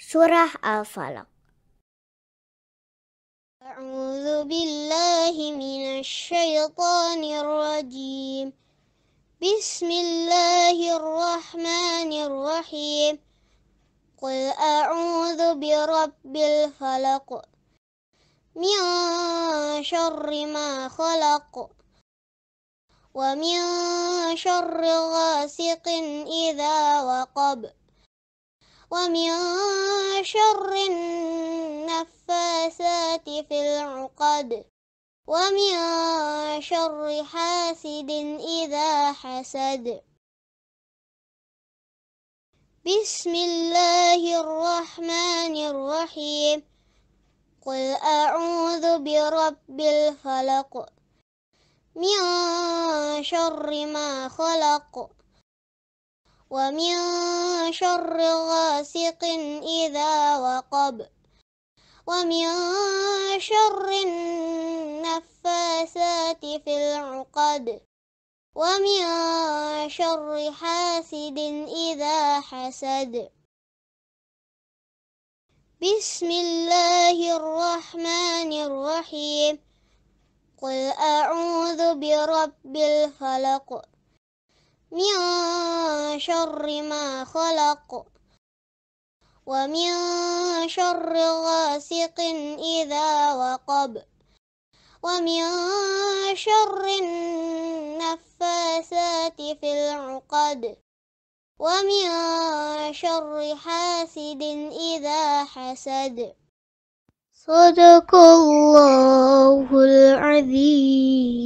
سورة الفلق أعوذ بالله من الشيطان الرجيم بسم الله الرحمن الرحيم قل أعوذ برب الفلق من شر ما خلق ومن شر غاسق إذا وقب ومن وشر النفاسات في العقد ومن شر حاسد إذا حسد بسم الله الرحمن الرحيم قل أعوذ برب الفلق من شر ما خلق ومن شر غاسق إذا وقب ومن شر النفاسات في العقد ومن شر حاسد إذا حسد بسم الله الرحمن الرحيم قل أعوذ برب الفلق من شر ما خلق ومن شر غاسق إذا وقب ومن شر النفاسات في العقد ومن شر حاسد إذا حسد صدق الله العظيم